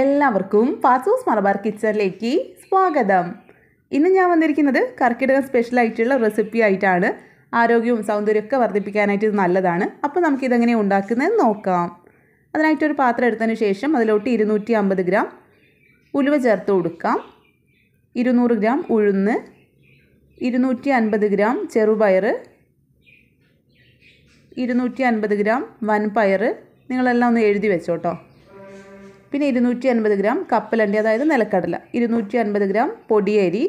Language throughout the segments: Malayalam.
എല്ലാവർക്കും ഫാസൂസ് മലബാർ കിച്ചണിലേക്ക് സ്വാഗതം ഇന്ന് ഞാൻ വന്നിരിക്കുന്നത് കർക്കിടക സ്പെഷ്യലായിട്ടുള്ള റെസിപ്പി ആയിട്ടാണ് ആരോഗ്യവും സൗന്ദര്യമൊക്കെ വർദ്ധിപ്പിക്കാനായിട്ട് ഇത് നല്ലതാണ് അപ്പോൾ നമുക്കിതെങ്ങനെ ഉണ്ടാക്കുന്നതെന്ന് നോക്കാം അതിനായിട്ടൊരു പാത്രം എടുത്തതിന് ശേഷം അതിലോട്ട് ഇരുന്നൂറ്റി അമ്പത് ഗ്രാം ഉലുവ ചേർത്ത് കൊടുക്കാം ഇരുന്നൂറ് ഗ്രാം ഉഴുന്ന് ഇരുന്നൂറ്റി അൻപത് ഗ്രാം ചെറുപയർ ഇരുന്നൂറ്റി അൻപത് ഗ്രാം വൻപയർ നിങ്ങളെല്ലാം ഒന്ന് എഴുതി വെച്ചോട്ടോ പിന്നെ ഇരുന്നൂറ്റി അൻപത് ഗ്രാം കപ്പലണ്ടി അതായത് നിലക്കടല ഇരുന്നൂറ്റി അൻപത് ഗ്രാം പൊടിയരി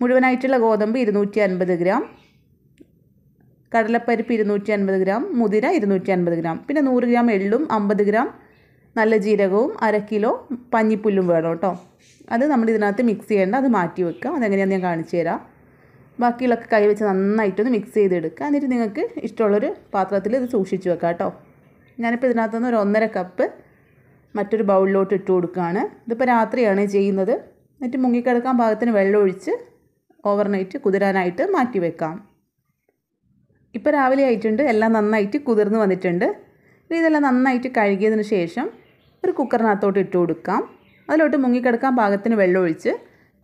മുഴുവനായിട്ടുള്ള ഗോതമ്പ് ഇരുന്നൂറ്റി അൻപത് ഗ്രാം കടലപ്പരിപ്പ് ഇരുന്നൂറ്റി അൻപത് ഗ്രാം മുതിര ഇരുന്നൂറ്റി അൻപത് ഗ്രാം പിന്നെ നൂറ് ഗ്രാം എള്ളും അമ്പത് ഗ്രാം നല്ല ജീരകവും അര കിലോ പഞ്ഞിപ്പുല്ലും വേണം കേട്ടോ അത് നമ്മൾ ഇതിനകത്ത് മിക്സ് ചെയ്യേണ്ട അത് മാറ്റി വെക്കുക അതെങ്ങനെയാണെന്ന് ഞാൻ കാണിച്ചു തരാം ബാക്കിയുള്ളൊക്കെ കൈ വെച്ച് നന്നായിട്ടൊന്ന് മിക്സ് ചെയ്തെടുക്കുക എന്നിട്ട് നിങ്ങൾക്ക് ഇഷ്ടമുള്ളൊരു പാത്രത്തിൽ ഇത് സൂക്ഷിച്ച് വെക്കാം കേട്ടോ ഞാനിപ്പോൾ ഇതിനകത്തുനിന്ന് ഒരു ഒന്നര കപ്പ് മറ്റൊരു ബൗളിലോട്ട് ഇട്ട് കൊടുക്കുകയാണ് ഇതിപ്പോൾ രാത്രിയാണ് ചെയ്യുന്നത് എന്നിട്ട് മുങ്ങിക്കിടക്കാൻ പാകത്തിന് വെള്ളമൊഴിച്ച് ഓവർനൈറ്റ് കുതിരാനായിട്ട് മാറ്റി വെക്കാം ഇപ്പോൾ രാവിലെ ആയിട്ടുണ്ട് എല്ലാം നന്നായിട്ട് കുതിർന്ന് വന്നിട്ടുണ്ട് ഇനി ഇതെല്ലാം നന്നായിട്ട് കഴുകിയതിന് ശേഷം ഒരു കുക്കറിനകത്തോട്ട് ഇട്ട് കൊടുക്കാം അതിലോട്ട് മുങ്ങിക്കിടക്കാൻ പാകത്തിന് വെള്ളമൊഴിച്ച്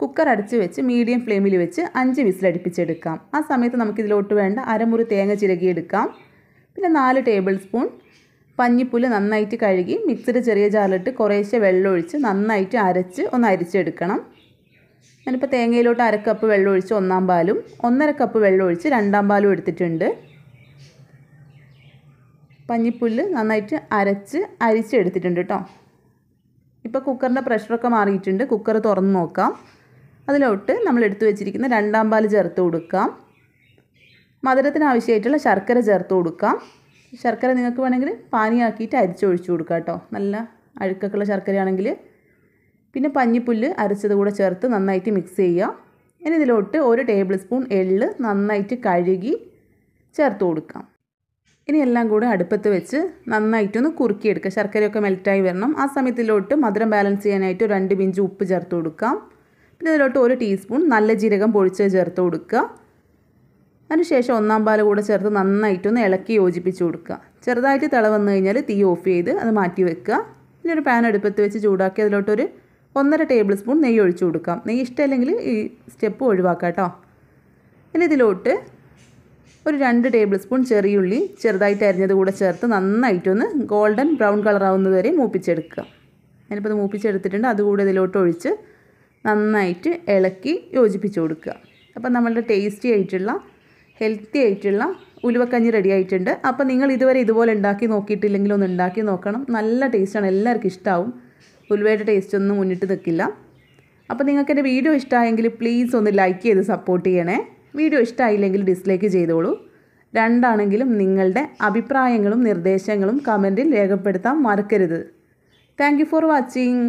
കുക്കർ അടച്ച് വെച്ച് മീഡിയം ഫ്ലെയിമിൽ വെച്ച് അഞ്ച് വിസിലടുപ്പിച്ചെടുക്കാം ആ സമയത്ത് നമുക്കിതിലോട്ട് വേണ്ട അരമുറി തേങ്ങ ചിരകിയെടുക്കാം പിന്നെ നാല് ടേബിൾ സ്പൂൺ പഞ്ഞിപ്പുല്ല് നന്നായിട്ട് കഴുകി മിക്സിയുടെ ചെറിയ ജാറിലിട്ട് കുറേശ്ശെ വെള്ളമൊഴിച്ച് നന്നായിട്ട് അരച്ച് ഒന്ന് അരിച്ചെടുക്കണം ഞാനിപ്പോൾ തേങ്ങയിലോട്ട് അര കപ്പ് വെള്ളം ഒഴിച്ച് ഒന്നാം പാലും ഒന്നര കപ്പ് വെള്ളം ഒഴിച്ച് രണ്ടാം പാലും എടുത്തിട്ടുണ്ട് പഞ്ഞിപ്പുല്ല് നന്നായിട്ട് അരച്ച് അരിച്ചെടുത്തിട്ടുണ്ട് കേട്ടോ ഇപ്പോൾ കുക്കറിൻ്റെ പ്രഷറൊക്കെ മാറിയിട്ടുണ്ട് കുക്കർ തുറന്ന് നോക്കാം അതിലോട്ട് നമ്മൾ എടുത്തു വെച്ചിരിക്കുന്ന രണ്ടാം പാൽ ചേർത്ത് കൊടുക്കാം മധുരത്തിന് ആവശ്യമായിട്ടുള്ള ശർക്കര ചേർത്ത് കൊടുക്കാം ശർക്കര നിങ്ങൾക്ക് വേണമെങ്കിൽ പാനിയാക്കിയിട്ട് അരിച്ചൊഴിച്ചു കൊടുക്കുക കേട്ടോ നല്ല അഴുക്കൊക്കെയുള്ള ശർക്കരയാണെങ്കിൽ പിന്നെ പഞ്ഞിപ്പുല്ല് അരച്ചത് കൂടെ ചേർത്ത് നന്നായിട്ട് മിക്സ് ചെയ്യുക ഇനി ഇതിലോട്ട് ഒരു ടേബിൾ സ്പൂൺ എള്ള് നന്നായിട്ട് കഴുകി ചേർത്ത് കൊടുക്കാം ഇനി എല്ലാം കൂടെ അടുപ്പത്ത് വെച്ച് നന്നായിട്ടൊന്ന് കുറുക്കിയെടുക്കുക ശർക്കരയൊക്കെ മെൽറ്റായി വരണം ആ സമയത്തിലോട്ട് മധുരം ബാലൻസ് ചെയ്യാനായിട്ട് രണ്ട് പിഞ്ച് ഉപ്പ് ചേർത്ത് കൊടുക്കാം പിന്നെ ഇതിലോട്ട് ഒരു ടീസ്പൂൺ നല്ല ജീരകം പൊഴിച്ച് ചേർത്ത് കൊടുക്കുക അതിനുശേഷം ഒന്നാം പാൽ കൂടെ ചേർത്ത് നന്നായിട്ടൊന്ന് ഇളക്കി യോജിപ്പിച്ച് കൊടുക്കുക ചെറുതായിട്ട് തിള വന്നു കഴിഞ്ഞാൽ തീ ഓഫ് ചെയ്ത് അത് മാറ്റി വെക്കുക പിന്നെ ഒരു പാൻ അടുപ്പത്ത് വെച്ച് ചൂടാക്കി അതിലോട്ടൊരു ഒന്നര ടേബിൾ സ്പൂൺ നെയ്യ് ഒഴിച്ചു കൊടുക്കാം നെയ്യ് ഇഷ്ടമല്ലെങ്കിൽ ഈ സ്റ്റെപ്പ് ഒഴിവാക്കാം കേട്ടോ ഇനി ഇതിലോട്ട് ഒരു രണ്ട് ടേബിൾ സ്പൂൺ ചെറിയുള്ളി ചെറുതായിട്ട് അരിഞ്ഞത് കൂടെ ചേർത്ത് നന്നായിട്ടൊന്ന് ഗോൾഡൻ ബ്രൗൺ കളറാവുന്നത് വരെ മൂപ്പിച്ചെടുക്കുക ഞാനിപ്പോൾ അത് മൂപ്പിച്ചെടുത്തിട്ടുണ്ട് അതുകൂടെ ഇതിലോട്ട് ഒഴിച്ച് നന്നായിട്ട് ഇളക്കി യോജിപ്പിച്ച് കൊടുക്കുക അപ്പം നമ്മളുടെ ടേസ്റ്റി ആയിട്ടുള്ള ഹെൽത്തി ആയിട്ടുള്ള ഉലുവക്കഞ്ഞി റെഡി ആയിട്ടുണ്ട് അപ്പോൾ നിങ്ങൾ ഇതുവരെ ഇതുപോലെ ഉണ്ടാക്കി നോക്കിയിട്ടില്ലെങ്കിൽ ഒന്ന് ഉണ്ടാക്കി നോക്കണം നല്ല ടേസ്റ്റാണ് എല്ലാവർക്കും ഇഷ്ടമാവും ഉലുവയുടെ ടേസ്റ്റ് ഒന്നും മുന്നിട്ട് നിൽക്കില്ല അപ്പോൾ നിങ്ങൾക്ക് എൻ്റെ വീഡിയോ ഇഷ്ടമായെങ്കിൽ പ്ലീസ് ഒന്ന് ലൈക്ക് ചെയ്ത് സപ്പോർട്ട് ചെയ്യണേ വീഡിയോ ഇഷ്ടമായില്ലെങ്കിൽ ഡിസ്ലൈക്ക് ചെയ്തോളൂ രണ്ടാണെങ്കിലും നിങ്ങളുടെ അഭിപ്രായങ്ങളും നിർദ്ദേശങ്ങളും കമൻറ്റിൽ രേഖപ്പെടുത്താൻ മറക്കരുത് താങ്ക് ഫോർ വാച്ചിങ്